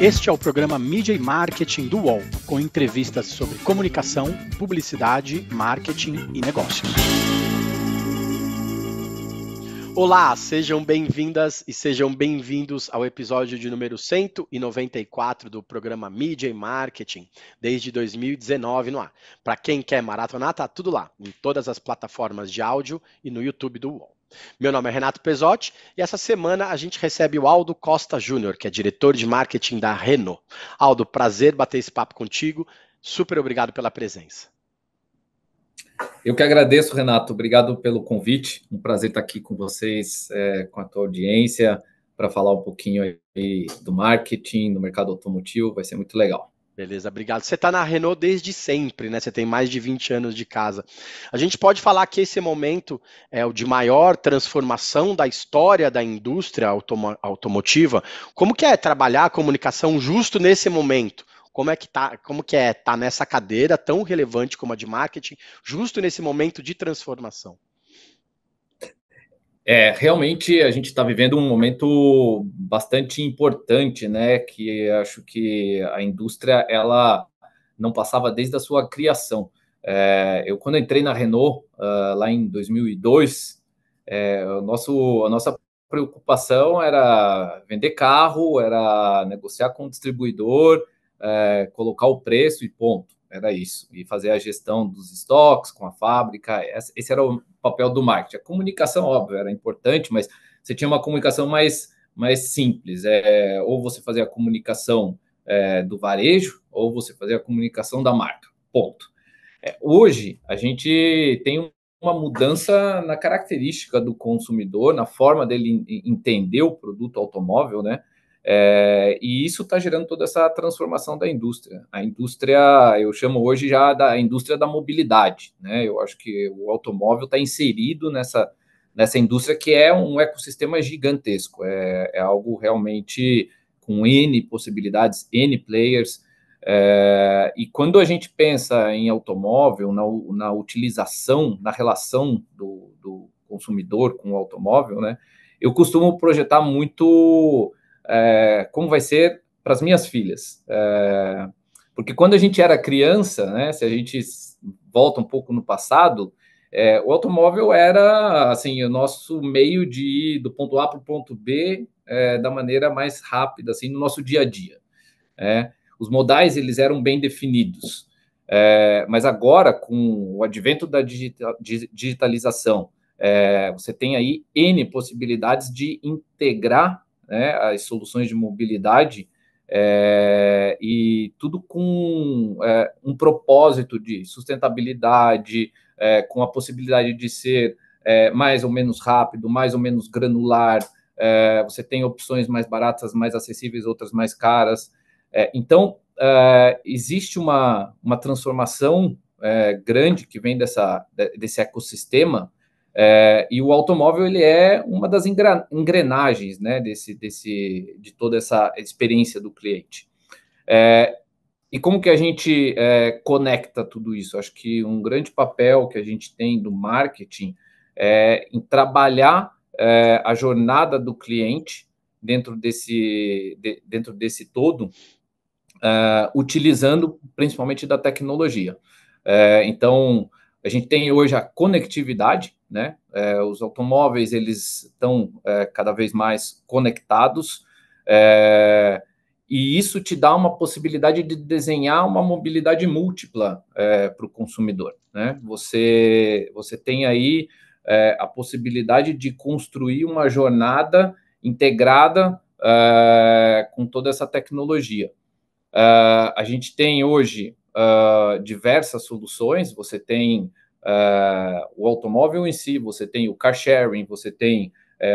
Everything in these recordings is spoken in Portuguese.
Este é o programa Mídia e Marketing do UOL, com entrevistas sobre comunicação, publicidade, marketing e negócios. Olá, sejam bem-vindas e sejam bem-vindos ao episódio de número 194 do programa Mídia e Marketing, desde 2019 no ar. Para quem quer maratonar, tá tudo lá, em todas as plataformas de áudio e no YouTube do UOL. Meu nome é Renato Pesotti e essa semana a gente recebe o Aldo Costa Júnior, que é diretor de marketing da Renault. Aldo, prazer bater esse papo contigo. Super obrigado pela presença. Eu que agradeço, Renato. Obrigado pelo convite. Um prazer estar aqui com vocês, é, com a tua audiência, para falar um pouquinho do marketing, do mercado automotivo. Vai ser muito legal. Beleza, obrigado. Você está na Renault desde sempre, né? Você tem mais de 20 anos de casa. A gente pode falar que esse momento é o de maior transformação da história da indústria automo automotiva. Como que é trabalhar a comunicação justo nesse momento? Como é que tá, como que é estar tá nessa cadeira tão relevante como a de marketing, justo nesse momento de transformação? É, realmente a gente está vivendo um momento bastante importante, né? Que acho que a indústria ela não passava desde a sua criação. É, eu quando entrei na Renault uh, lá em 2002, é, o nosso a nossa preocupação era vender carro, era negociar com o distribuidor, é, colocar o preço e ponto era isso. E fazer a gestão dos estoques com a fábrica, esse era o papel do marketing. A comunicação, óbvio, era importante, mas você tinha uma comunicação mais, mais simples. É, ou você fazia a comunicação é, do varejo, ou você fazia a comunicação da marca. Ponto. É, hoje, a gente tem uma mudança na característica do consumidor, na forma dele entender o produto automóvel, né? É, e isso está gerando toda essa transformação da indústria. A indústria, eu chamo hoje já da indústria da mobilidade. Né? Eu acho que o automóvel está inserido nessa, nessa indústria que é um ecossistema gigantesco. É, é algo realmente com N possibilidades, N players. É, e quando a gente pensa em automóvel, na, na utilização, na relação do, do consumidor com o automóvel, né, eu costumo projetar muito é, como vai ser para as minhas filhas. É, porque quando a gente era criança, né, se a gente volta um pouco no passado, é, o automóvel era assim o nosso meio de ir do ponto A para o ponto B é, da maneira mais rápida, assim, no nosso dia a dia. É. Os modais eles eram bem definidos, é, mas agora com o advento da digitalização, é, você tem aí n possibilidades de integrar né, as soluções de mobilidade, é, e tudo com é, um propósito de sustentabilidade, é, com a possibilidade de ser mais ou menos rápido, mais ou menos granular, você tem opções mais baratas, mais acessíveis, outras mais caras. então, existe uma, uma transformação grande que vem dessa, desse ecossistema é, e o automóvel ele é uma das engrenagens né, desse, desse, de toda essa experiência do cliente. É, e como que a gente é, conecta tudo isso? Acho que um grande papel que a gente tem do marketing é em trabalhar é, a jornada do cliente dentro desse, de, dentro desse todo, é, utilizando principalmente da tecnologia. É, então, a gente tem hoje a conectividade, né? É, os automóveis eles estão é, cada vez mais conectados é, e isso te dá uma possibilidade de desenhar uma mobilidade múltipla é, para o consumidor, né? Você você tem aí é, a possibilidade de construir uma jornada integrada é, com toda essa tecnologia. a gente tem hoje diversas soluções. Você tem uh, o automóvel em si, você tem o car sharing, você tem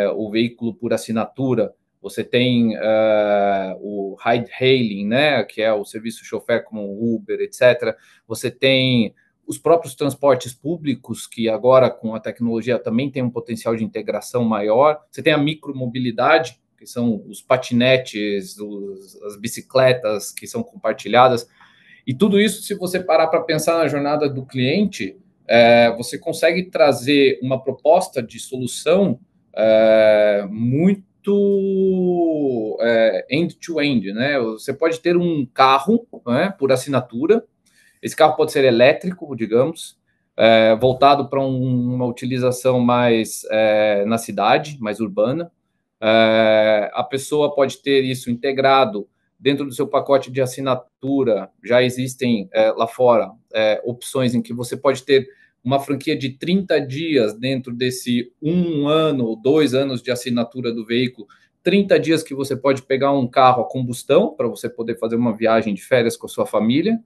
uh, o veículo por assinatura, você tem uh, o ride hailing, né, que é o serviço chofer como Uber, etc. Você tem os próprios transportes públicos, que agora com a tecnologia também tem um potencial de integração maior. Você tem a micromobilidade, que são os patinetes, os, as bicicletas que são compartilhadas. E tudo isso, se você parar para pensar na jornada do cliente, é, você consegue trazer uma proposta de solução é, muito é, end-to-end, -end, né? Você pode ter um carro né, por assinatura, esse carro pode ser elétrico, digamos, é, voltado para um, uma utilização mais é, na cidade, mais urbana. É, a pessoa pode ter isso integrado dentro do seu pacote de assinatura já existem é, lá fora é, opções em que você pode ter uma franquia de 30 dias dentro desse um ano ou dois anos de assinatura do veículo. 30 dias que você pode pegar um carro a combustão para você poder fazer uma viagem de férias com a sua família.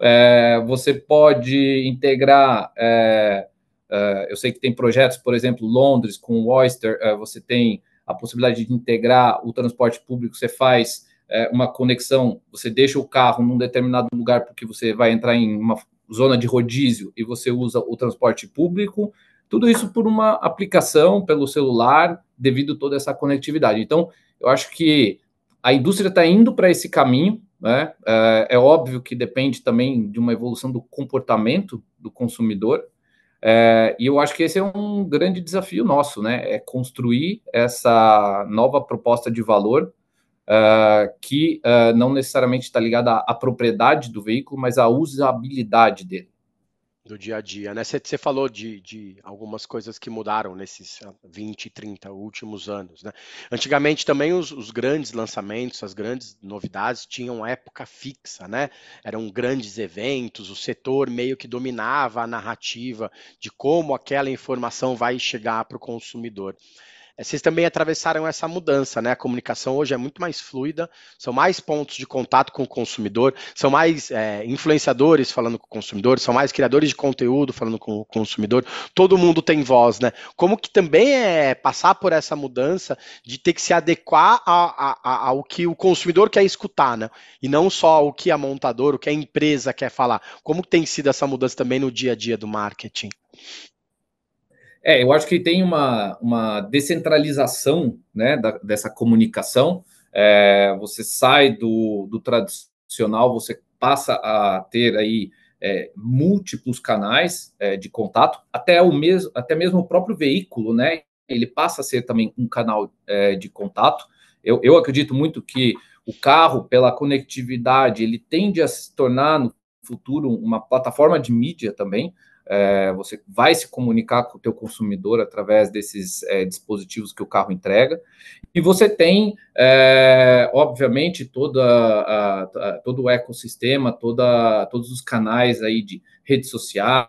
É, você pode integrar. É, é, eu sei que tem projetos, por exemplo, Londres com o Oyster, é, você tem a possibilidade de integrar o transporte público, você faz é, uma conexão, você deixa o carro num determinado lugar porque você vai entrar em uma zona de rodízio e você usa o transporte público, tudo isso por uma aplicação pelo celular, devido a toda essa conectividade. Então, eu acho que a indústria está indo para esse caminho, né? É, é, óbvio que depende também de uma evolução do comportamento do consumidor, é, e eu acho que esse é um grande desafio nosso, né? É construir essa nova proposta de valor uh, que uh, não necessariamente está ligada à, à, propriedade do veículo, mas à usabilidade dele. Do dia a dia, né? Você falou de, de, algumas coisas que mudaram nesses 20, 30 últimos anos, né? Antigamente também os, os grandes lançamentos, as grandes novidades tinham época fixa, né? Eram grandes eventos, o setor meio que dominava a narrativa de como aquela informação vai chegar para o consumidor. É, vocês também atravessaram essa mudança, né? A comunicação hoje é muito mais fluida, são mais pontos de contato com o consumidor, são mais é, influenciadores falando com o consumidor, são mais criadores de conteúdo falando com o consumidor, todo mundo tem voz, né? Como que também é passar por essa mudança de ter que se adequar a, a, a, ao que o consumidor quer escutar, né? E não só o que a montadora, o que a empresa quer falar. Como tem sido essa mudança também no dia a dia do marketing? É, eu acho que tem uma, uma descentralização né, da, dessa comunicação. É, você sai do, do tradicional, você passa a ter aí é, múltiplos canais é, de contato, até o mesmo, até mesmo o próprio veículo, né? Ele passa a ser também um canal é, de contato. Eu, eu acredito muito que o carro, pela conectividade, ele tende a se tornar no futuro uma plataforma de mídia também é, você vai se comunicar com o teu consumidor através desses é, dispositivos que o carro entrega. E você tem, é, obviamente, toda a, a, todo o ecossistema, toda, todos os canais aí de redes sociais,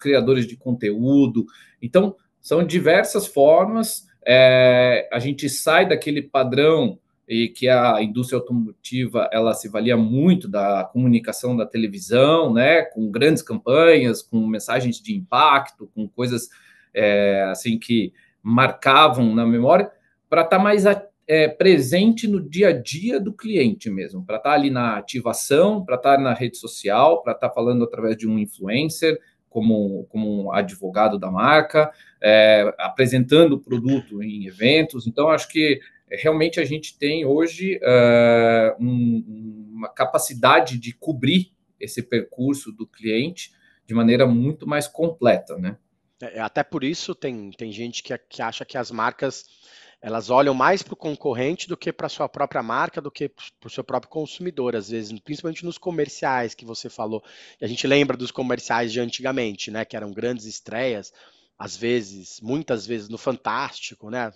criadores de conteúdo. Então, são diversas formas. É, a gente sai daquele padrão e que a indústria automotiva ela se valia muito da comunicação da televisão, né, com grandes campanhas, com mensagens de impacto, com coisas é, assim que marcavam na memória, para estar tá mais é, presente no dia a dia do cliente mesmo, para estar tá ali na ativação, para estar tá na rede social, para estar tá falando através de um influencer, como, como um advogado da marca, é, apresentando o produto em eventos. Então, acho que é, realmente a gente tem hoje uh, um, uma capacidade de cobrir esse percurso do cliente de maneira muito mais completa, né? É, é até por isso tem, tem gente que, que acha que as marcas elas olham mais para o concorrente do que para a sua própria marca, do que para o seu próprio consumidor, às vezes, principalmente nos comerciais que você falou. E a gente lembra dos comerciais de antigamente, né? Que eram grandes estreias às vezes, muitas vezes, no Fantástico, né?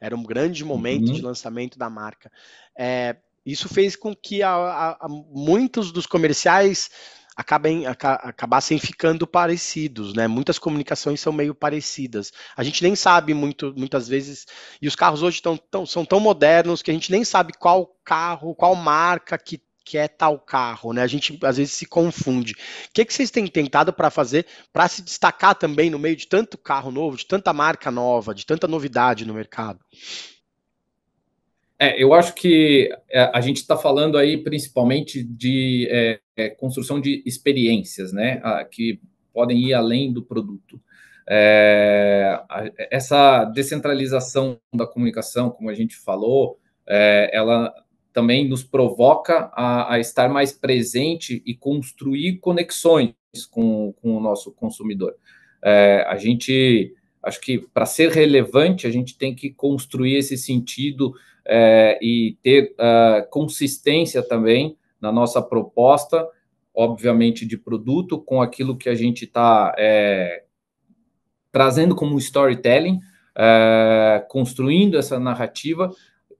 Era um grande momento uhum. de lançamento da marca. É, isso fez com que a, a, a muitos dos comerciais acabem, aca, acabassem ficando parecidos, né? Muitas comunicações são meio parecidas. A gente nem sabe muito, muitas vezes, e os carros hoje tão, tão, são tão modernos que a gente nem sabe qual carro, qual marca que que é tal carro, né? A gente às vezes se confunde. O que, que vocês têm tentado para fazer para se destacar também no meio de tanto carro novo, de tanta marca nova, de tanta novidade no mercado? É, eu acho que é, a gente está falando aí principalmente de é, é, construção de experiências, né? Ah, que podem ir além do produto. É, essa descentralização da comunicação, como a gente falou, é, ela também nos provoca a, a estar mais presente e construir conexões com, com o nosso consumidor. É, a gente, acho que para ser relevante, a gente tem que construir esse sentido é, e ter uh, consistência também na nossa proposta, obviamente de produto, com aquilo que a gente está é, trazendo como storytelling, é, construindo essa narrativa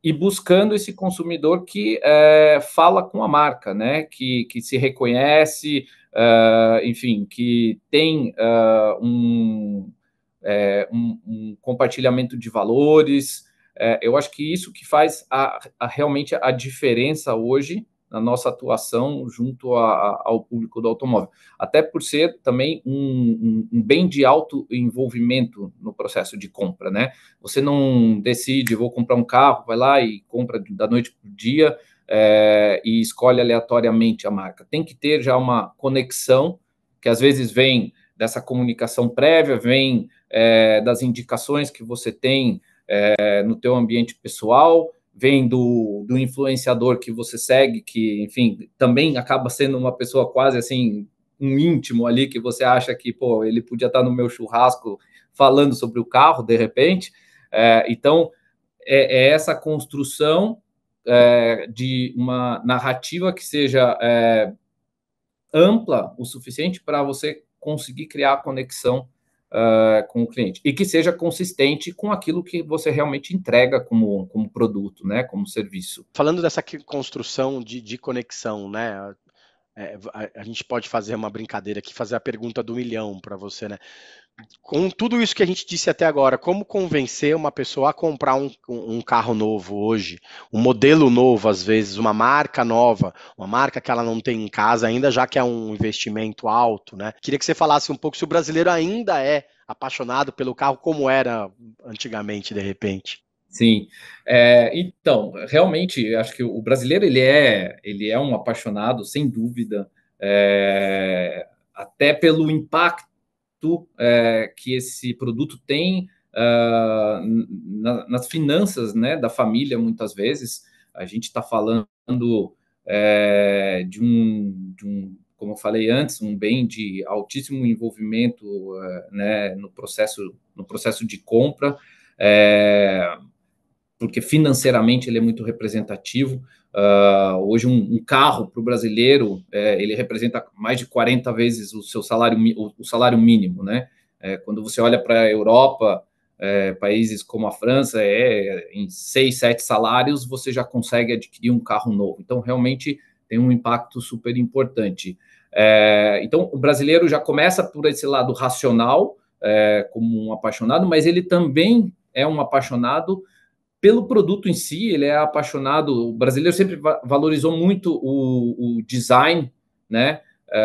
e buscando esse consumidor que é, fala com a marca, né? Que, que se reconhece, uh, enfim, que tem uh, um, é, um, um, compartilhamento de valores. É, eu acho que isso que faz a, a, realmente a diferença hoje na nossa atuação junto a, a, ao público do automóvel. Até por ser também um, um, um, bem de alto envolvimento no processo de compra, né? Você não decide, vou comprar um carro, vai lá e compra da noite para o dia é, e escolhe aleatoriamente a marca. Tem que ter já uma conexão, que às vezes vem dessa comunicação prévia, vem é, das indicações que você tem é, no teu ambiente pessoal, vem do, do influenciador que você segue, que, enfim, também acaba sendo uma pessoa quase assim, um íntimo ali, que você acha que, pô, ele podia estar no meu churrasco falando sobre o carro, de repente. É, então, é, é, essa construção é, de uma narrativa que seja é, ampla o suficiente para você conseguir criar a conexão uh, com o cliente e que seja consistente com aquilo que você realmente entrega como, como produto, né, como serviço. Falando dessa construção de, de conexão, né, é, a, a, gente pode fazer uma brincadeira aqui, fazer a pergunta do milhão para você, né? Com tudo isso que a gente disse até agora, como convencer uma pessoa a comprar um, um carro novo hoje, um modelo novo, às vezes, uma marca nova, uma marca que ela não tem em casa ainda, já que é um investimento alto, né? Queria que você falasse um pouco se o brasileiro ainda é apaixonado pelo carro como era antigamente, de repente. Sim. É, então, realmente, acho que o brasileiro ele é, ele é um apaixonado, sem dúvida, é, até pelo impacto é, que esse produto tem uh, na, nas finanças né, da família, muitas vezes. A gente está falando é, de, um, de, um, como eu falei antes, um bem de altíssimo envolvimento uh, né, no, processo, no processo de compra. É, porque financeiramente ele é muito representativo. Uh, hoje, um, um carro para o brasileiro, é, ele representa mais de 40 vezes o seu salário, o, o salário mínimo, né? É, quando você olha para a Europa, é, países como a França, é, em seis, sete salários você já consegue adquirir um carro novo. Então, realmente tem um impacto super importante. É, então, o brasileiro já começa por esse lado racional, é, como um apaixonado, mas ele também é um apaixonado pelo produto em si, ele é apaixonado. O brasileiro sempre valorizou muito o, o design, né? É,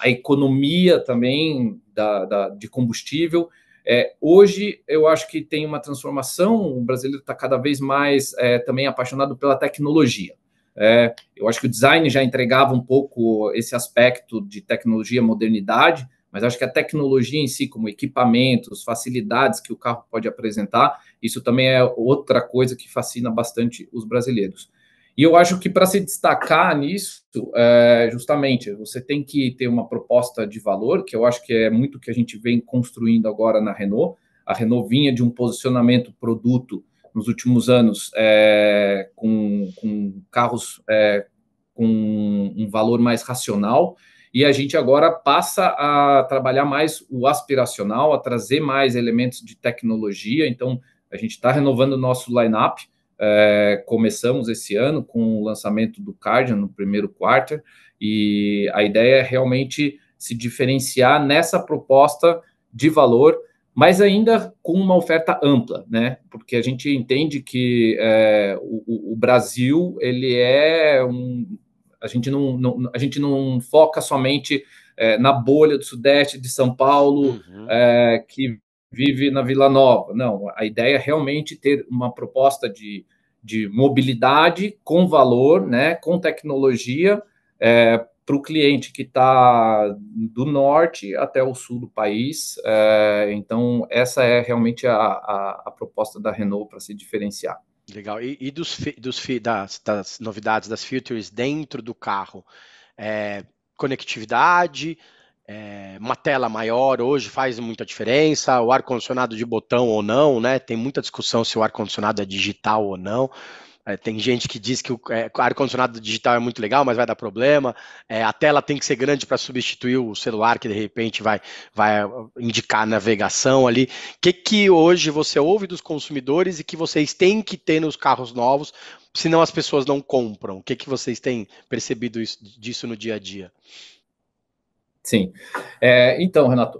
a economia também da, da de combustível. É, hoje eu acho que tem uma transformação. O brasileiro está cada vez mais é, também apaixonado pela tecnologia. É, eu acho que o design já entregava um pouco esse aspecto de tecnologia, modernidade, mas acho que a tecnologia em si, como equipamentos, facilidades que o carro pode apresentar, isso também é outra coisa que fascina bastante os brasileiros. E eu acho que para se destacar nisso, é, justamente, você tem que ter uma proposta de valor, que eu acho que é muito o que a gente vem construindo agora na Renault. A Renault vinha de um posicionamento produto nos últimos anos é, com, com, carros é, com um valor mais racional, e a gente agora passa a trabalhar mais o aspiracional, a trazer mais elementos de tecnologia. Então, a gente está renovando o nosso line-up. É, começamos esse ano com o lançamento do Cardian no primeiro quarto, e a ideia é realmente se diferenciar nessa proposta de valor, mas ainda com uma oferta ampla, né? Porque a gente entende que é, o, o Brasil ele é um a gente não, não a gente não foca somente é, na bolha do Sudeste de São Paulo, uhum. é, que vive na Vila Nova. Não, a ideia é realmente ter uma proposta de, de mobilidade com valor, né, com tecnologia, é, para o cliente que está do norte até o sul do país. É, então, essa é realmente a, a, a proposta da Renault para se diferenciar. Legal. E, e dos, dos das, das, novidades das features dentro do carro? É, conectividade, é, uma tela maior hoje faz muita diferença, o ar-condicionado de botão ou não, né? Tem muita discussão se o ar-condicionado é digital ou não. É, tem gente que diz que o é, ar-condicionado digital é muito legal, mas vai dar problema. É, a tela tem que ser grande para substituir o celular, que de repente vai, vai ah, indicar navegação ali. O que, que hoje você ouve dos consumidores e que vocês têm que ter nos carros novos, senão as pessoas não compram? O que, que vocês têm percebido isso, disso no dia a dia? Sim. É, então, Renato,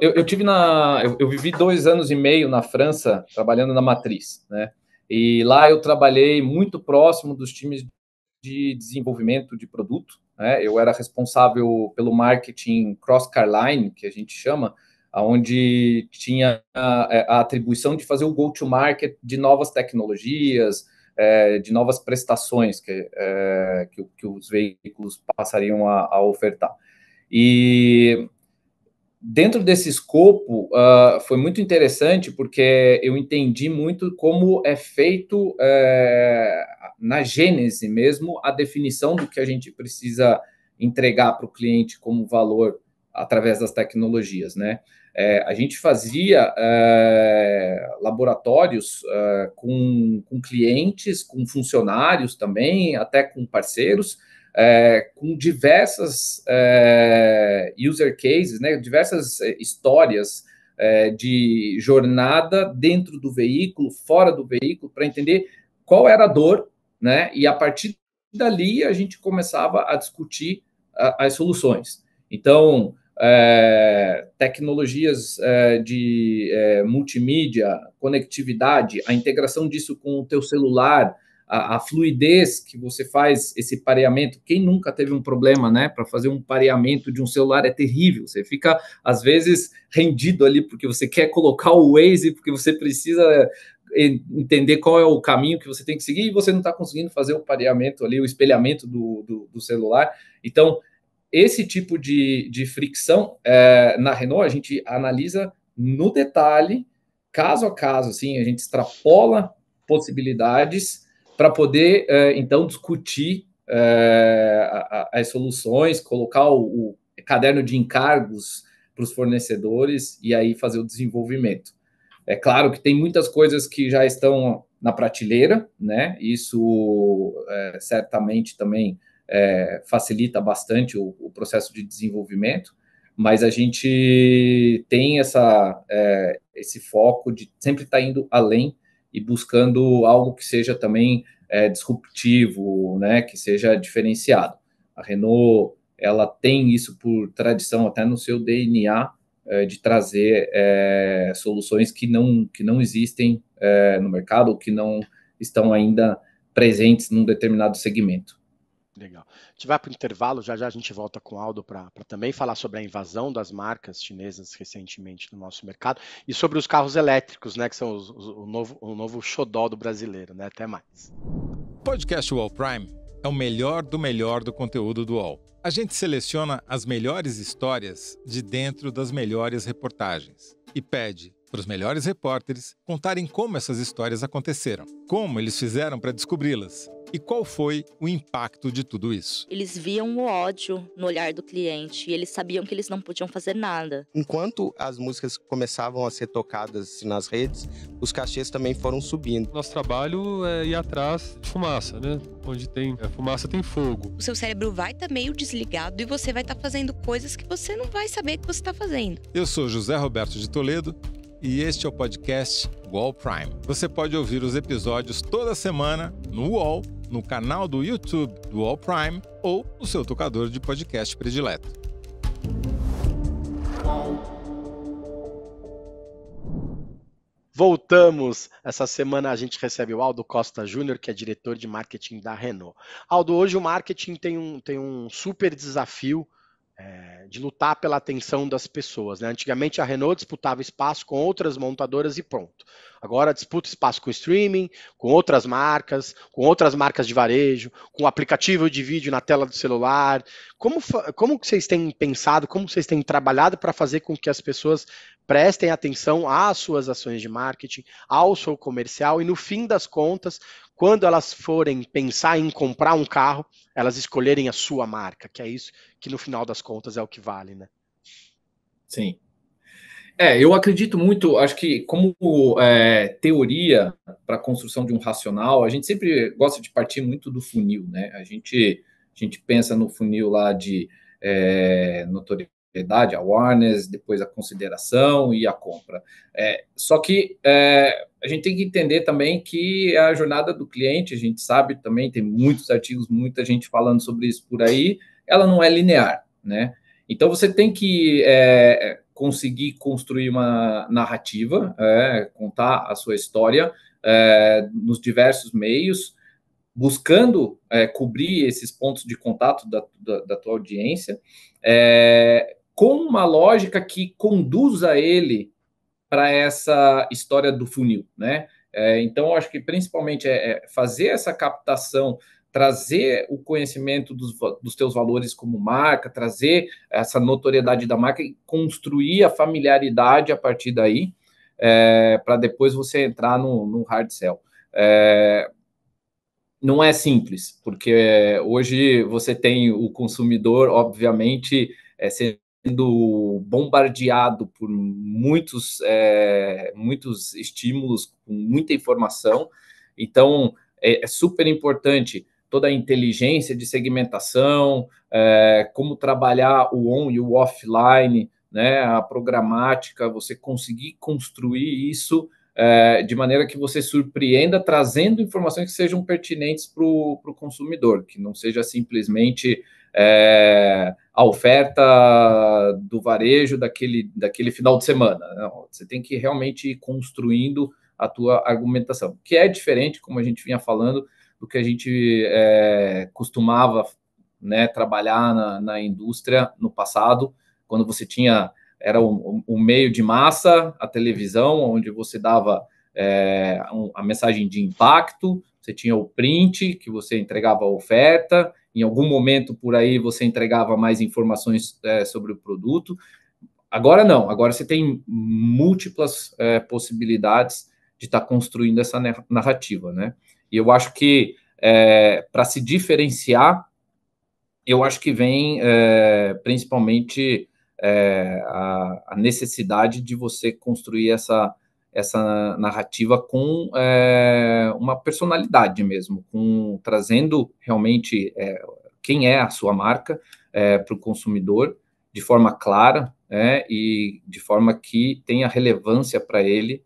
eu, eu, tive na. Eu, eu vivi dois anos e meio na França trabalhando na matriz, né? E lá eu trabalhei muito próximo dos times de desenvolvimento de produto. Né? Eu era responsável pelo marketing cross-carline, que a gente chama, onde tinha a, é, a atribuição de fazer o go-to-market de novas tecnologias, é, de novas prestações que, é, que, que, os veículos passariam a, a ofertar. E dentro desse escopo uh, foi muito interessante porque eu entendi muito como é feito eh, na gênese mesmo a definição do que a gente precisa entregar para o cliente como valor através das tecnologias, né? É, a gente fazia é, laboratórios com, com clientes, com funcionários também, até com parceiros, é, com diversas é, user cases, né, diversas é, histórias é, de jornada dentro do veículo, fora do veículo, para entender qual era a dor, né, e a partir dali a gente começava a discutir a, as soluções. Então, é, tecnologias é, de é, multimídia, conectividade, a integração disso com o teu celular, a, a, fluidez que você faz esse pareamento. Quem nunca teve um problema, né? Para fazer um pareamento de um celular é terrível. Você fica, às vezes, rendido ali, porque você quer colocar o Waze, porque você precisa eh, entender qual é o caminho que você tem que seguir e você não está conseguindo fazer o pareamento ali, o espelhamento do, do, do celular. Então, esse tipo de, de fricção é, na Renault a gente analisa no detalhe, caso a caso, assim, a gente extrapola possibilidades para poder, eh, então, discutir eh, as soluções, colocar o, o caderno de encargos para os fornecedores e aí fazer o desenvolvimento. É claro que tem muitas coisas que já estão na prateleira, né? Isso é, certamente também é, facilita bastante o, o, processo de desenvolvimento, mas a gente tem essa, é, esse foco de sempre estar tá indo além e buscando algo que seja também é, disruptivo, né, que seja diferenciado. A Renault ela tem isso por tradição até no seu DNA é, de trazer é, soluções que não que não existem é, no mercado ou que não estão ainda presentes num determinado segmento. Legal. A gente vai para o intervalo, já já a gente volta com o Aldo para também falar sobre a invasão das marcas chinesas recentemente no nosso mercado e sobre os carros elétricos, né, que são os, os, o, novo, o novo xodó do brasileiro. Né? Até mais. Podcast Wall Prime é o melhor do melhor do conteúdo do UOL. A gente seleciona as melhores histórias de dentro das melhores reportagens e pede para os melhores repórteres contarem como essas histórias aconteceram, como eles fizeram para descobri-las e qual foi o impacto de tudo isso. Eles viam o ódio no olhar do cliente e eles sabiam que eles não podiam fazer nada. Enquanto as músicas começavam a ser tocadas assim, nas redes, os cachês também foram subindo. Nosso trabalho é ir atrás de fumaça, né? Onde tem é, fumaça tem fogo. O seu cérebro vai estar tá meio desligado e você vai estar tá fazendo coisas que você não vai saber que você está fazendo. Eu sou José Roberto de Toledo e este é o podcast Wall Prime. Você pode ouvir os episódios toda semana no Wall, no canal do YouTube do Wall Prime ou no seu tocador de podcast predileto. Voltamos. Essa semana a gente recebe o Aldo Costa Júnior, que é diretor de marketing da Renault. Aldo, hoje o marketing tem um, tem um super desafio é, de lutar pela atenção das pessoas. Né? Antigamente a Renault disputava espaço com outras montadoras e pronto. Agora disputa espaço com streaming, com outras marcas, com outras marcas de varejo, com aplicativo de vídeo na tela do celular. Como, como vocês têm pensado, como vocês têm trabalhado para fazer com que as pessoas prestem atenção às suas ações de marketing, ao seu comercial e, no fim das contas, quando elas forem pensar em comprar um carro, elas escolherem a sua marca, que é isso que no final das contas é o que vale, né? Sim. É, eu acredito muito, acho que como é, teoria para a construção de um racional, a gente sempre gosta de partir muito do funil, né? A gente, a gente pensa no funil lá de é, notoriedade propriedade, a awareness, depois a consideração e a compra. É, só que é, a gente tem que entender também que é a jornada do cliente, a gente sabe também, tem muitos artigos, muita gente falando sobre isso por aí, ela não é linear, né? Então você tem que é, conseguir construir uma narrativa, é, contar a sua história é, nos diversos meios, buscando cobrir esses pontos de contato da, da, da tua audiência. É, com uma lógica que conduza ele para essa história do funil, né? É, então, acho que principalmente é, é, fazer essa captação, trazer o conhecimento dos, dos teus valores como marca, trazer essa notoriedade da marca e construir a familiaridade a partir daí, é, para depois você entrar no, no hard sell. É, não é simples, porque hoje você tem o consumidor, obviamente, é, sendo bombardeado por muitos, é, muitos estímulos, com muita informação. Então, é, é, super importante toda a inteligência de segmentação, é, como trabalhar o on e o offline, né, a programática, você conseguir construir isso eh, de maneira que você surpreenda, trazendo informações que sejam pertinentes para o consumidor, que não seja simplesmente é, a oferta do varejo daquele, daquele final de semana. Não, né? você tem que realmente ir construindo a tua argumentação, que é diferente, como a gente vinha falando, do que a gente é, costumava né, trabalhar na, na, indústria no passado, quando você tinha era o, o meio de massa, a televisão, onde você dava é, a mensagem de impacto, você tinha o print que você entregava a oferta, em algum momento por aí você entregava mais informações é, sobre o produto. Agora não, agora você tem múltiplas é, possibilidades de estar tá construindo essa narrativa, né? E eu acho que é, para se diferenciar, eu acho que vem é, principalmente é, a, a necessidade de você construir essa essa narrativa com é, uma personalidade mesmo, com trazendo realmente é, quem é a sua marca é, para o consumidor de forma clara né, e de forma que tenha relevância para ele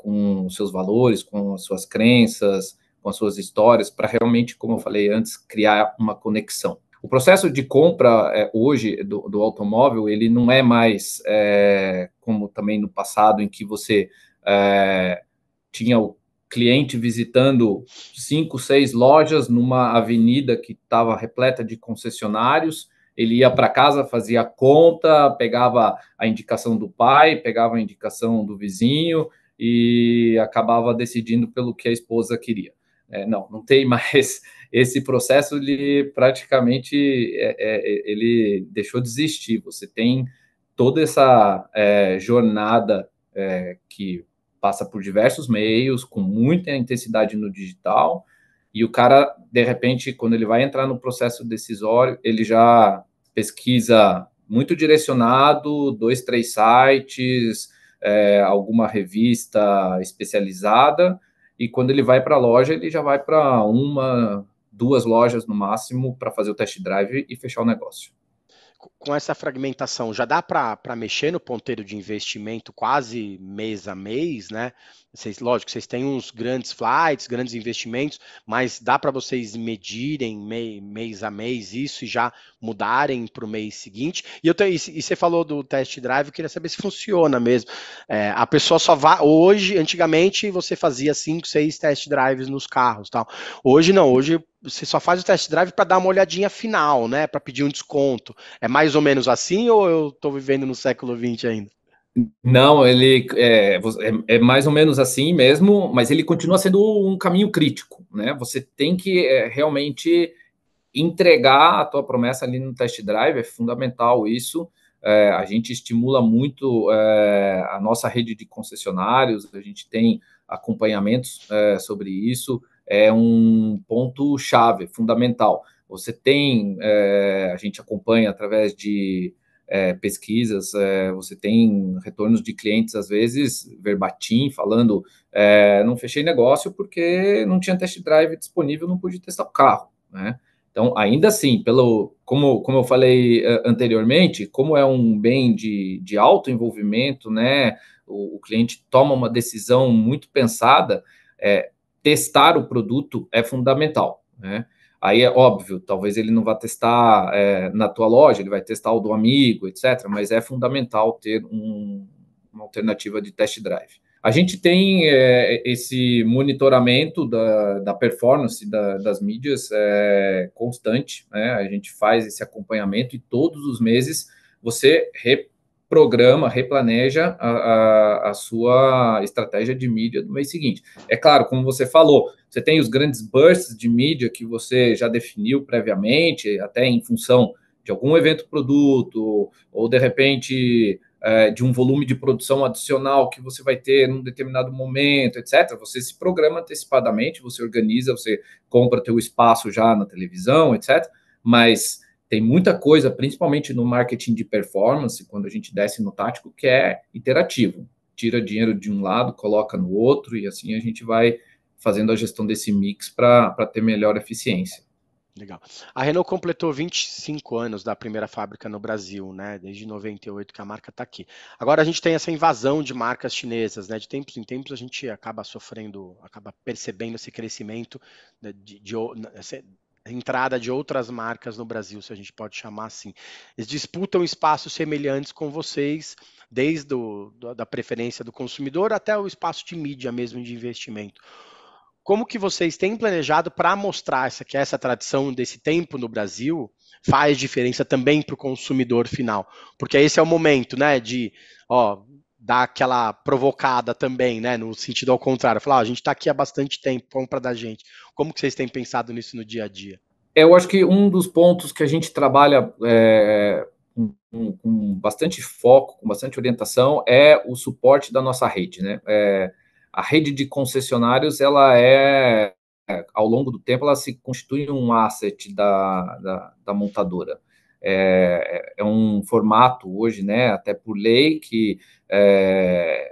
com seus valores, com as suas crenças, com as suas histórias, para realmente, como eu falei antes, criar uma conexão. O processo de compra é, hoje do, do, automóvel, ele não é mais é, como também no passado, em que você é, tinha o cliente visitando cinco, seis lojas numa avenida que estava repleta de concessionários. Ele ia para casa, fazia conta, pegava a indicação do pai, pegava a indicação do vizinho e acabava decidindo pelo que a esposa queria. É, não, não tem mais esse processo. Ele praticamente é, é, ele deixou de existir. Você tem toda essa é, jornada é, que passa por diversos meios, com muita intensidade no digital, e o cara, de repente, quando ele vai entrar no processo decisório, ele já pesquisa muito direcionado, dois, três sites, é, alguma revista especializada, e quando ele vai para a loja, ele já vai para uma, duas lojas no máximo para fazer o test drive e fechar o negócio com essa fragmentação, já dá para mexer no ponteiro de investimento quase mês a mês, né? Vocês, lógico, vocês têm uns grandes flights, grandes investimentos, mas dá para vocês medirem mei, mês a mês isso e já mudarem para o mês seguinte. E, eu tenho, e, e você falou do test drive, eu queria saber se funciona mesmo. É, a pessoa só vai. Hoje, antigamente, você fazia cinco, seis test drives nos carros tal. Hoje não, hoje você só faz o test drive para dar uma olhadinha final, né? Para pedir um desconto. É mais ou menos assim ou eu estou vivendo no século XX ainda? Não, ele é, é, é, mais ou menos assim mesmo, mas ele continua sendo um caminho crítico, né? Você tem que é, realmente entregar a tua promessa ali no test drive, é fundamental isso. É, a gente estimula muito é, a nossa rede de concessionários, a gente tem acompanhamentos é, sobre isso é um ponto chave, fundamental. Você tem, é, a gente acompanha através de é, pesquisas, é, você tem retornos de clientes, às vezes, verbatim, falando, é, não fechei negócio porque não tinha test drive disponível, não pude testar o carro, né? Então, ainda assim, pelo, como, como eu falei é, anteriormente, como é um bem de, de alto envolvimento, né, o, o cliente toma uma decisão muito pensada, é, testar o produto é fundamental, né? Aí é óbvio, talvez ele não vá testar é, na tua loja, ele vai testar o do amigo, etc. Mas é fundamental ter um, uma alternativa de test drive. A gente tem é, esse monitoramento da, da performance da, das mídias é, constante, né? A gente faz esse acompanhamento e todos os meses você programa, replaneja a, a, a, sua estratégia de mídia do mês seguinte. É claro, como você falou, você tem os grandes bursts de mídia que você já definiu previamente, até em função de algum evento produto, ou de repente é, de um volume de produção adicional que você vai ter num determinado momento, etc. Você se programa antecipadamente, você organiza, você compra teu espaço já na televisão, etc. Mas tem muita coisa, principalmente no marketing de performance, quando a gente desce no tático, que é interativo. Tira dinheiro de um lado, coloca no outro, e assim a gente vai fazendo a gestão desse mix para ter melhor eficiência. Legal. A Renault completou 25 anos da primeira fábrica no Brasil, né? Desde 98 que a marca está aqui. Agora a gente tem essa invasão de marcas chinesas, né? De tempos em tempos a gente acaba sofrendo, acaba percebendo esse crescimento né? de, de, de entrada de outras marcas no Brasil, se a gente pode chamar assim. Eles disputam espaços semelhantes com vocês, desde o, da preferência do consumidor até o espaço de mídia mesmo de investimento. Como que vocês têm planejado para mostrar essa, que essa tradição desse tempo no Brasil faz diferença também para o consumidor final? Porque esse é o momento, né, de ó, dar aquela provocada também, né? No sentido ao contrário, falar, ah, a gente está aqui há bastante tempo, compra da gente. Como que vocês têm pensado nisso no dia a dia? É, eu acho que um dos pontos que a gente trabalha é, com, com, bastante foco, com bastante orientação, é o suporte da nossa rede, né? É, a rede de concessionários, ela é, é ao longo do tempo, ela se constitui um asset da, da, da montadora. É, é, é um formato hoje, né, até por lei, que é,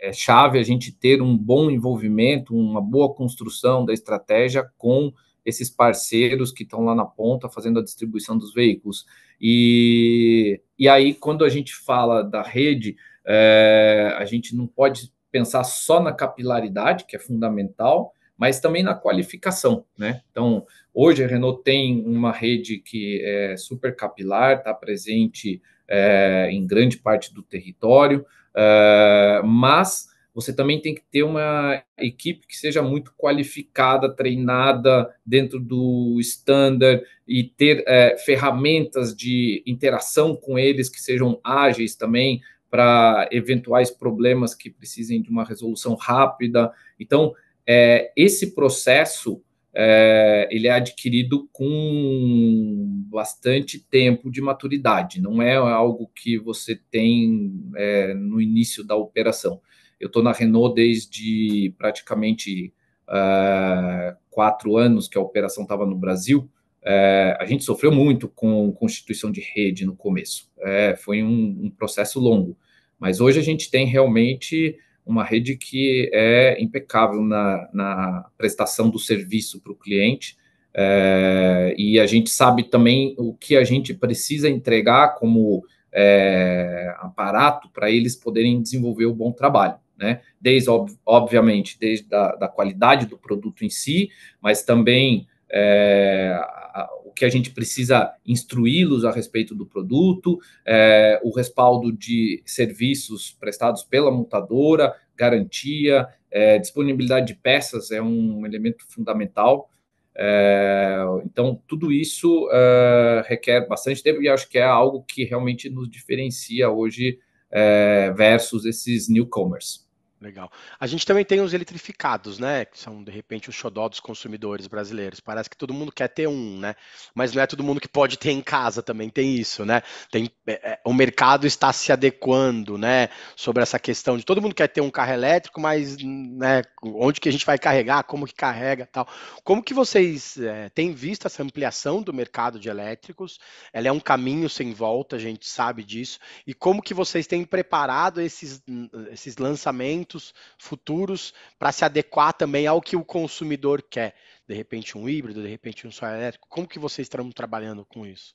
é chave a gente ter um bom envolvimento, uma boa construção da estratégia com esses parceiros que estão lá na ponta fazendo a distribuição dos veículos. E, e aí, quando a gente fala da rede, é, a gente não pode pensar só na capilaridade, que é fundamental, mas também na qualificação, né? Então, hoje a Renault tem uma rede que é super capilar, está presente é, em grande parte do território, é, mas você também tem que ter uma equipe que seja muito qualificada, treinada dentro do standard e ter é, ferramentas de interação com eles que sejam ágeis também para eventuais problemas que precisem de uma resolução rápida. Então, é, esse processo é, ele é adquirido com bastante tempo de maturidade, não é algo que você tem é, no início da operação. Eu estou na Renault desde praticamente é, quatro anos que a operação estava no Brasil. É, a gente sofreu muito com constituição de rede no começo, é, foi um, um processo longo, mas hoje a gente tem realmente uma rede que é impecável na, na prestação do serviço para o cliente. É, e a gente sabe também o que a gente precisa entregar como é, aparato para eles poderem desenvolver o bom trabalho. Né? Desde, obviamente, desde a, da, qualidade do produto em si, mas também é, a, o que a gente precisa instruí-los a respeito do produto, é, o respaldo de serviços prestados pela montadora, garantia, é, disponibilidade de peças é um elemento fundamental. É, então, tudo isso é, requer bastante tempo e acho que é algo que realmente nos diferencia hoje é, versus esses newcomers. Legal. A gente também tem os eletrificados, né? Que são, de repente, o xodó dos consumidores brasileiros. Parece que todo mundo quer ter um, né? Mas não é todo mundo que pode ter em casa também, tem isso, né? Tem, é, é, o mercado está se adequando, né? Sobre essa questão de todo mundo quer ter um carro elétrico, mas né, onde que a gente vai carregar, como que carrega tal. Como que vocês é, têm visto essa ampliação do mercado de elétricos? Ela é um caminho sem volta, a gente sabe disso. E como que vocês têm preparado esses, hum, esses lançamentos? conceitos futuros para se adequar também ao que o consumidor quer. De repente um híbrido, de repente um só elétrico. Como que vocês estão trabalhando com isso?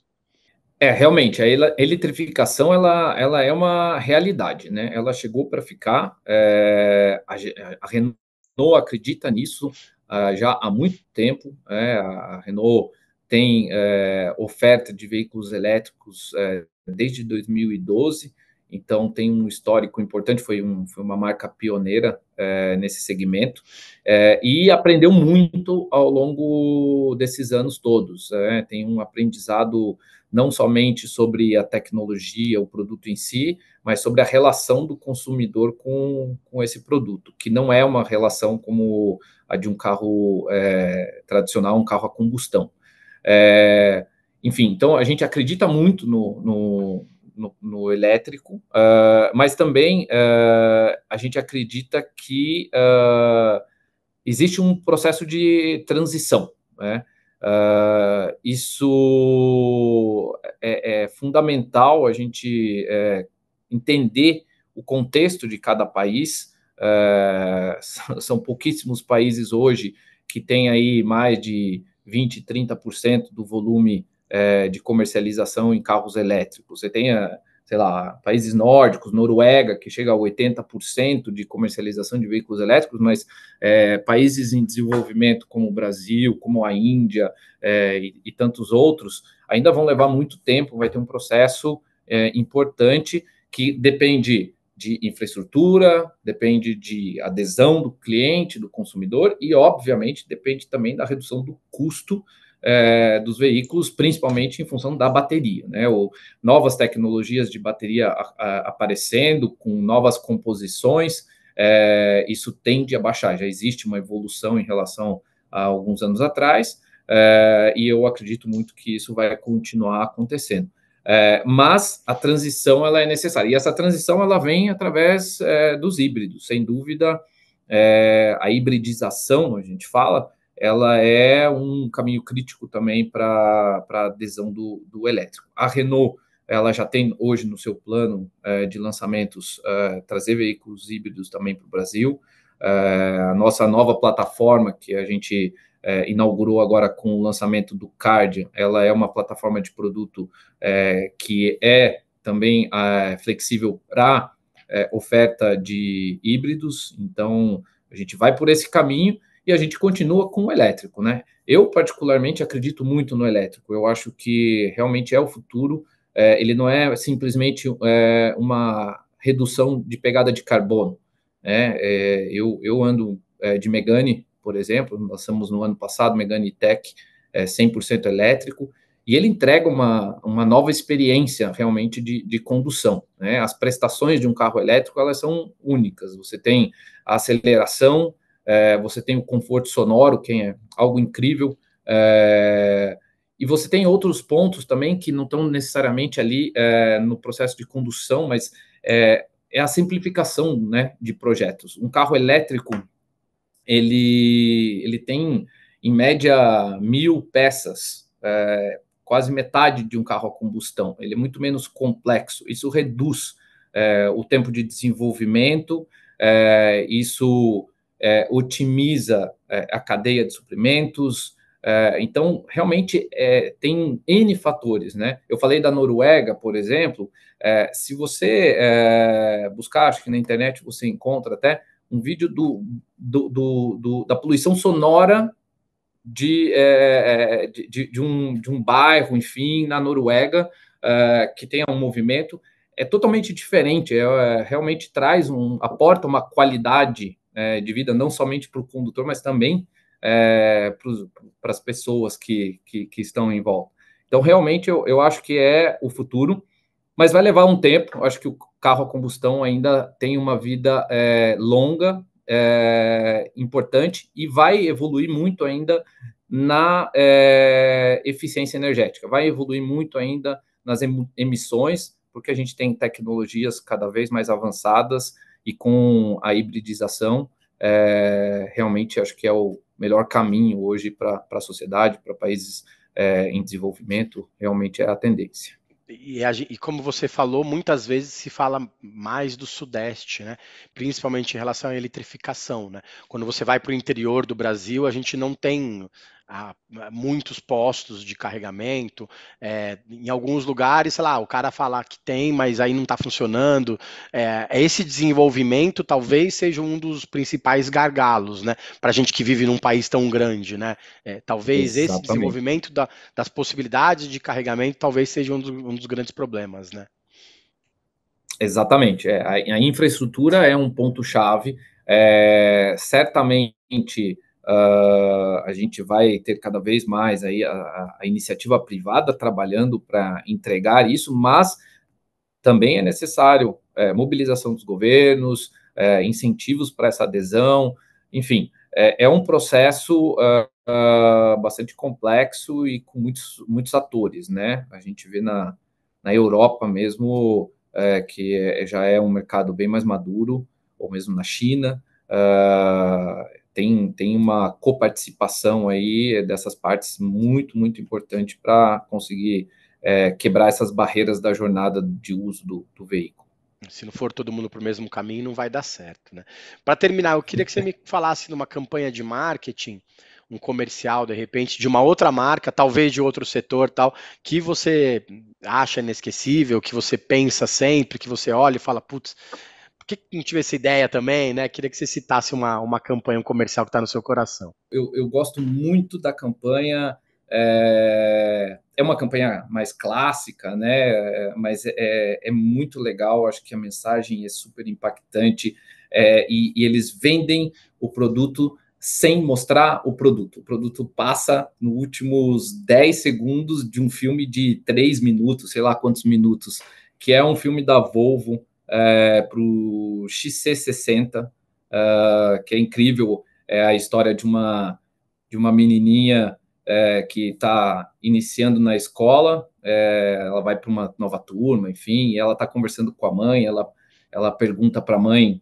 É, realmente, a eletrificação ela, ela é uma realidade, né? Ela chegou para ficar. É, a, a, Renault acredita nisso uh, já há muito tempo. É, a Renault tem é, oferta de veículos elétricos é, desde 2012 então tem um histórico importante, foi, um, foi uma marca pioneira é, nesse segmento, é, e aprendeu muito ao longo desses anos todos. É, tem um aprendizado não somente sobre a tecnologia, o produto em si, mas sobre a relação do consumidor com, com esse produto, que não é uma relação como a de um carro eh, tradicional, um carro a combustão. enfim, então a gente acredita muito no, no no, no elétrico, uh, mas também uh, a gente acredita que uh, existe um processo de transição. Né? isso é, é, fundamental a gente é, entender o contexto de cada país. são pouquíssimos países hoje que têm aí mais de 20, 30% do volume é, de comercialização em carros elétricos. Você tem, é, sei lá, países nórdicos, Noruega, que chega a 80% de comercialização de veículos elétricos, mas é, países em desenvolvimento como o Brasil, como a Índia é, e, e, tantos outros, ainda vão levar muito tempo, vai ter um processo é, importante que depende de infraestrutura, depende de adesão do cliente, do consumidor e, obviamente, depende também da redução do custo é, dos veículos, principalmente em função da bateria, né? Ou novas tecnologias de bateria a, a, aparecendo, com novas composições, é, isso tende a baixar. Já existe uma evolução em relação a alguns anos atrás, é, e eu acredito muito que isso vai continuar acontecendo. É, mas a transição ela é necessária. E essa transição ela vem através é, dos híbridos, sem dúvida. É, a hibridização, a gente fala, ela é um caminho crítico também para a adesão do, do elétrico. A Renault ela já tem hoje no seu plano é, de lançamentos é, trazer veículos híbridos também para o Brasil. É, a nossa nova plataforma que a gente inaugurou agora com o lançamento do Card, ela é uma plataforma de produto que é também flexível para oferta de híbridos. Então a gente vai por esse caminho e a gente continua com o elétrico, né? Eu, particularmente, acredito muito no elétrico. Eu acho que realmente é o futuro. É, ele não é simplesmente é, uma redução de pegada de carbono. Né? É, eu, eu ando é, de Megane, por exemplo, lançamos no ano passado Megane Tech 100% é, elétrico, e ele entrega uma, uma nova experiência realmente de, de condução. Né? As prestações de um carro elétrico elas são únicas. Você tem a aceleração, é, você tem o conforto sonoro, que é algo incrível, é, e você tem outros pontos também que não estão necessariamente ali é, no processo de condução, mas é, é, a simplificação né, de projetos. Um carro elétrico, ele, ele tem, em média, mil peças, é, quase metade de um carro a combustão. Ele é muito menos complexo. Isso reduz é, o tempo de desenvolvimento, isso é, otimiza é, a cadeia de suprimentos. É, então, realmente é, tem N fatores, né? Eu falei da Noruega, por exemplo. É, se você é, buscar, acho que na internet você encontra até um vídeo do, do, do, do da poluição sonora de, de, de, de, um, de um bairro, enfim, na Noruega, que tem um movimento. É totalmente diferente, é, realmente traz um, aporta uma qualidade é, de vida, não somente para o condutor, mas também é, para as pessoas que, que, que, estão em volta. Então, realmente, eu, eu acho que é o futuro, mas vai levar um tempo. Eu acho que o carro a combustão ainda tem uma vida é, longa, é, importante, e vai evoluir muito ainda na é, eficiência energética, vai evoluir muito ainda nas emissões, porque a gente tem tecnologias cada vez mais avançadas e com a hibridização, é, realmente acho que é o melhor caminho hoje para a sociedade, para países é, em desenvolvimento, realmente é a tendência. E, e, como você falou, muitas vezes se fala mais do Sudeste, né? principalmente em relação à eletrificação. Né? Quando você vai para o interior do Brasil, a gente não tem a muitos postos de carregamento, é, em alguns lugares, sei lá, o cara falar que tem, mas aí não está funcionando. É, esse desenvolvimento talvez seja um dos principais gargalos, né? Para a gente que vive num país tão grande, né? É, talvez Exatamente. esse desenvolvimento da, das possibilidades de carregamento talvez seja um dos, um dos grandes problemas, né? Exatamente. É, a, a infraestrutura é um ponto-chave. certamente Uh, a gente vai ter cada vez mais aí a, a iniciativa privada trabalhando para entregar isso, mas também é necessário é, mobilização dos governos, é, incentivos para essa adesão, enfim, é, é um processo uh, uh, bastante complexo e com muitos, muitos atores, né? A gente vê na, na Europa mesmo, é, que é, já é um mercado bem mais maduro, ou mesmo na China, Uh, tem, tem uma coparticipação aí dessas partes muito, muito importante para conseguir é, quebrar essas barreiras da jornada de uso do, do veículo se não for todo mundo para o mesmo caminho, não vai dar certo. Né? Para terminar, eu queria que você me falasse de uma campanha de marketing, um comercial, de repente, de uma outra marca, talvez de outro setor, tal, que você acha inesquecível, que você pensa sempre, que você olha e fala, putz, que não tive essa ideia também, né? Queria que você citasse uma, uma campanha, um comercial que está no seu coração. Eu, eu gosto muito da campanha. É, é uma campanha mais clássica, né? Mas é, é, é muito legal. Acho que a mensagem é super impactante é, e, e eles vendem o produto sem mostrar o produto. O produto passa nos últimos 10 segundos de um filme de 3 minutos, sei lá quantos minutos, que é um filme da Volvo é, para o XC60, é, que é incrível, é a história de uma, de uma menininha é, que está iniciando na escola, é, ela vai para uma nova turma, enfim, e ela está conversando com a mãe, ela, ela pergunta para a mãe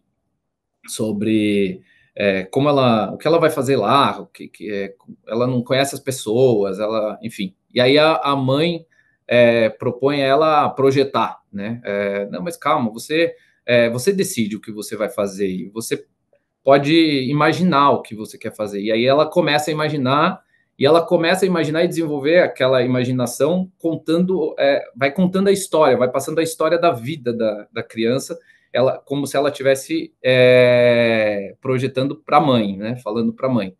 sobre é, como ela, o que ela vai fazer lá, o que, que é, ela não conhece as pessoas, ela, enfim. E aí a, a mãe é, propõe ela projetar, né? É, não, mas calma, você é, você decide o que você vai fazer e você pode imaginar o que você quer fazer. E aí ela começa a imaginar e ela começa a imaginar e desenvolver aquela imaginação contando, é, vai contando a história, vai passando a história da vida da, da criança, ela como se ela estivesse é, projetando para a mãe, né? Falando para a mãe.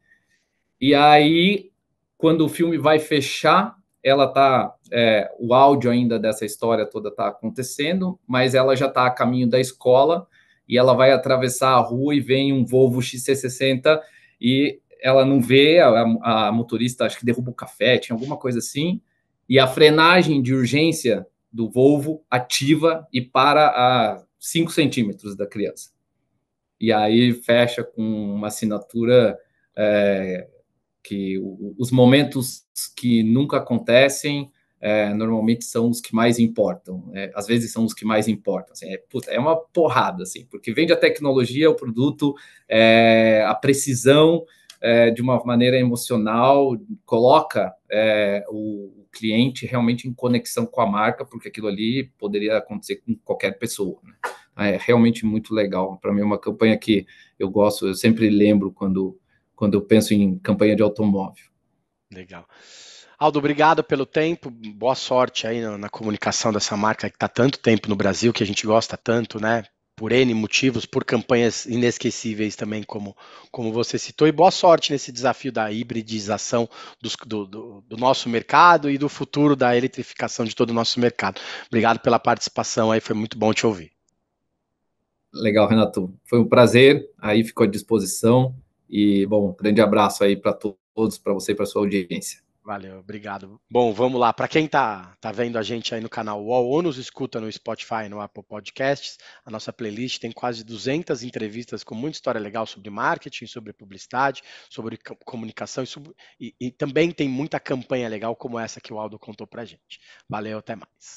E aí quando o filme vai fechar, ela tá, é, o áudio ainda dessa história toda está acontecendo, mas ela já está a caminho da escola e ela vai atravessar a rua e vem um Volvo XC60 e ela não vê, a, a motorista acho que derruba o café, tinha alguma coisa assim, e a frenagem de urgência do Volvo ativa e para a 5 centímetros da criança. E aí fecha com uma assinatura é, que os momentos que nunca acontecem é, normalmente são os que mais importam. É, às vezes são os que mais importam. Assim, é, puta, é, uma porrada, assim, porque vende a tecnologia, o produto, é, a precisão é, de uma maneira emocional, coloca é, o cliente realmente em conexão com a marca, porque aquilo ali poderia acontecer com qualquer pessoa. Né? É realmente muito legal. Para mim, é uma campanha que eu gosto, eu sempre lembro quando quando eu penso em campanha de automóvel. Legal. Aldo, obrigado pelo tempo. Boa sorte aí na, na comunicação dessa marca que está tanto tempo no Brasil, que a gente gosta tanto, né? Por N motivos, por campanhas inesquecíveis também, como, como você citou. E boa sorte nesse desafio da hibridização dos, do, do, do nosso mercado e do futuro da eletrificação de todo o nosso mercado. Obrigado pela participação aí, foi muito bom te ouvir. Legal, Renato. Foi um prazer. Aí ficou à disposição. E, bom, grande abraço aí para todos, para você e para sua audiência. Valeu, obrigado. Bom, vamos lá. Para quem está tá vendo a gente aí no canal UOL ou nos escuta no Spotify, no Apple Podcasts, a nossa playlist tem quase 200 entrevistas com muita história legal sobre marketing, sobre publicidade, sobre comunicação e, sobre, e, e também tem muita campanha legal como essa que o Aldo contou para gente. Valeu, até mais.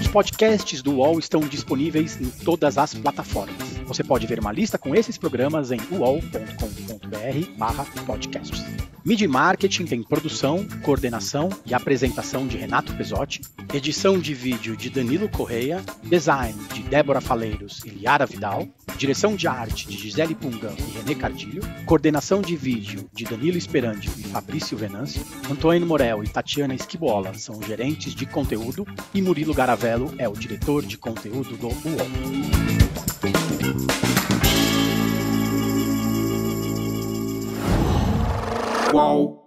Os podcasts do UOL estão disponíveis em todas as plataformas. Você pode ver uma lista com esses programas em uol.com.br/podcasts. Midi Marketing tem produção, coordenação e apresentação de Renato Pesotti, edição de vídeo de Danilo Correia, design de Débora Faleiros e Liara Vidal, direção de arte de Gisele Pungão e René Cardilho, coordenação de vídeo de Danilo Esperandi e Fabrício Venâncio, Antônio Morel e Tatiana Esquibola são gerentes de conteúdo e Murilo Garavello é o diretor de conteúdo do UOL. Qual?